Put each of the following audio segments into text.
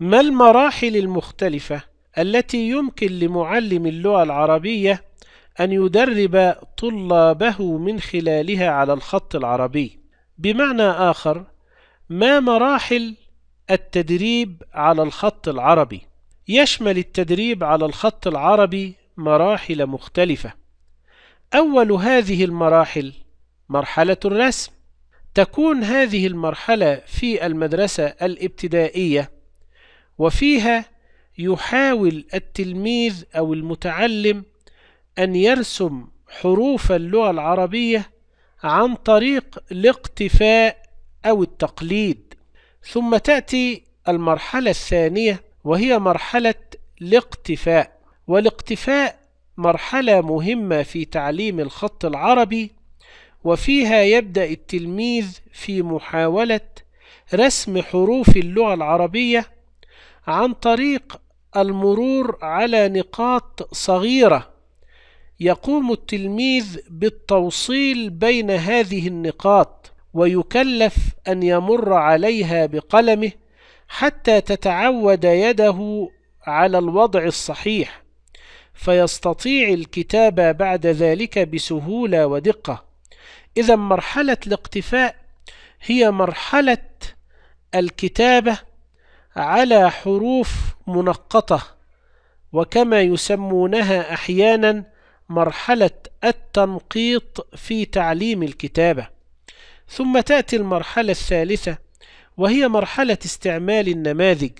ما المراحل المختلفة التي يمكن لمعلم اللغة العربية أن يدرب طلابه من خلالها على الخط العربي بمعنى آخر ما مراحل التدريب على الخط العربي يشمل التدريب على الخط العربي مراحل مختلفة أول هذه المراحل مرحلة الرسم تكون هذه المرحلة في المدرسة الابتدائية وفيها يحاول التلميذ أو المتعلم أن يرسم حروف اللغة العربية عن طريق الاقتفاء أو التقليد ثم تأتي المرحلة الثانية وهي مرحلة الاقتفاء والاقتفاء مرحلة مهمة في تعليم الخط العربي وفيها يبدأ التلميذ في محاولة رسم حروف اللغة العربية عن طريق المرور على نقاط صغيرة يقوم التلميذ بالتوصيل بين هذه النقاط ويكلف أن يمر عليها بقلمه حتى تتعود يده على الوضع الصحيح فيستطيع الكتابة بعد ذلك بسهولة ودقة إذا مرحلة الاقتفاء هي مرحلة الكتابة على حروف منقطة وكما يسمونها أحيانا مرحلة التنقيط في تعليم الكتابة ثم تأتي المرحلة الثالثة وهي مرحلة استعمال النماذج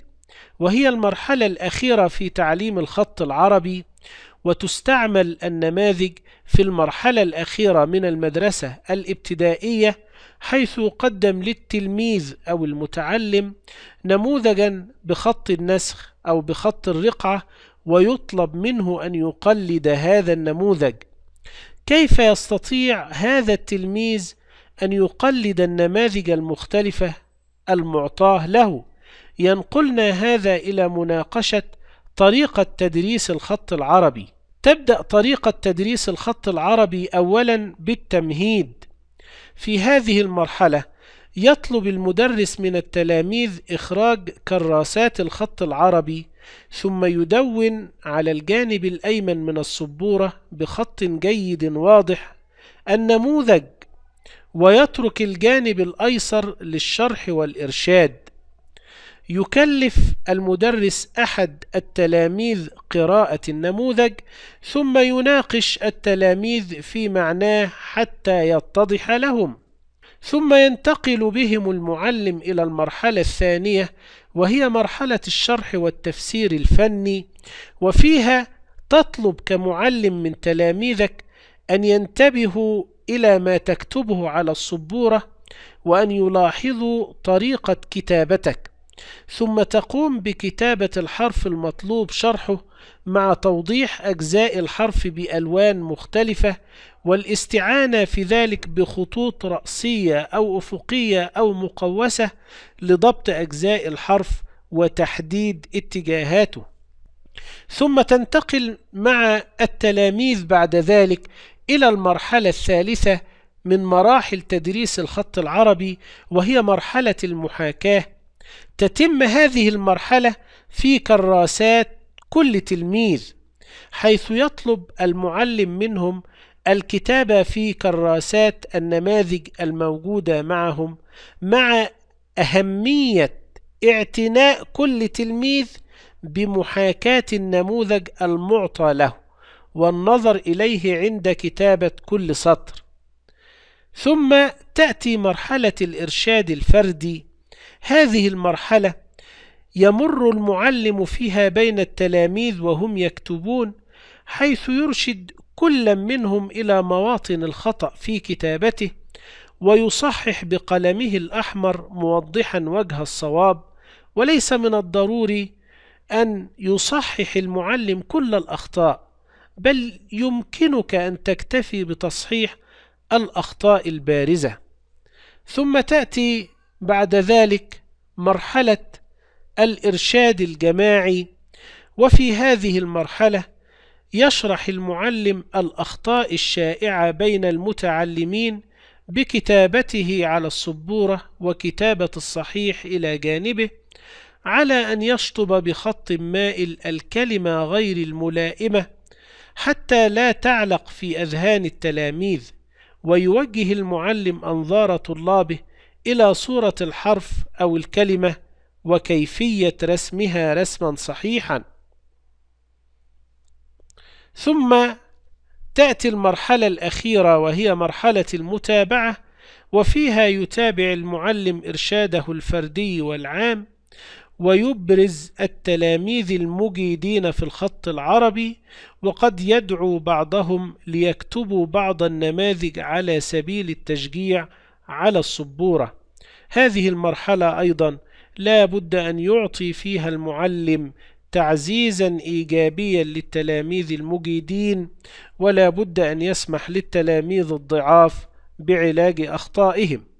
وهي المرحلة الأخيرة في تعليم الخط العربي وتستعمل النماذج في المرحلة الأخيرة من المدرسة الابتدائية حيث قدم للتلميذ أو المتعلم نموذجا بخط النسخ أو بخط الرقعة ويطلب منه أن يقلد هذا النموذج كيف يستطيع هذا التلميذ أن يقلد النماذج المختلفة المعطاه له ينقلنا هذا إلى مناقشة طريقة تدريس الخط العربي تبدأ طريقة تدريس الخط العربي أولا بالتمهيد في هذه المرحلة يطلب المدرس من التلاميذ إخراج كراسات الخط العربي ثم يدون على الجانب الأيمن من السبورة بخط جيد واضح النموذج ويترك الجانب الأيسر للشرح والإرشاد يكلف المدرس أحد التلاميذ قراءة النموذج ثم يناقش التلاميذ في معناه حتى يتضح لهم ثم ينتقل بهم المعلم إلى المرحلة الثانية وهي مرحلة الشرح والتفسير الفني وفيها تطلب كمعلم من تلاميذك أن ينتبهوا إلى ما تكتبه على السبورة وأن يلاحظوا طريقة كتابتك ثم تقوم بكتابة الحرف المطلوب شرحه مع توضيح أجزاء الحرف بألوان مختلفة والاستعانة في ذلك بخطوط رأسية أو أفقية أو مقوسة لضبط أجزاء الحرف وتحديد اتجاهاته ثم تنتقل مع التلاميذ بعد ذلك إلى المرحلة الثالثة من مراحل تدريس الخط العربي وهي مرحلة المحاكاة تتم هذه المرحلة في كراسات كل تلميذ حيث يطلب المعلم منهم الكتابة في كراسات النماذج الموجودة معهم مع أهمية اعتناء كل تلميذ بمحاكاة النموذج المعطى له والنظر إليه عند كتابة كل سطر ثم تأتي مرحلة الإرشاد الفردي هذه المرحلة يمر المعلم فيها بين التلاميذ وهم يكتبون حيث يرشد كل منهم إلى مواطن الخطأ في كتابته ويصحح بقلمه الأحمر موضحا وجه الصواب وليس من الضروري أن يصحح المعلم كل الأخطاء بل يمكنك أن تكتفي بتصحيح الأخطاء البارزة ثم تأتي بعد ذلك مرحلة الإرشاد الجماعي وفي هذه المرحلة يشرح المعلم الأخطاء الشائعة بين المتعلمين بكتابته على السبورة وكتابة الصحيح إلى جانبه على أن يشطب بخط مائل الكلمة غير الملائمة حتى لا تعلق في أذهان التلاميذ ويوجه المعلم أنظار طلابه إلى صورة الحرف أو الكلمة وكيفية رسمها رسما صحيحا ثم تأتي المرحلة الأخيرة وهي مرحلة المتابعة وفيها يتابع المعلم إرشاده الفردي والعام ويبرز التلاميذ المجيدين في الخط العربي وقد يدعو بعضهم ليكتبوا بعض النماذج على سبيل التشجيع على السبورة هذه المرحلة أيضا لا بد أن يعطي فيها المعلم تعزيزا إيجابيا للتلاميذ المجيدين ولا بد أن يسمح للتلاميذ الضعاف بعلاج أخطائهم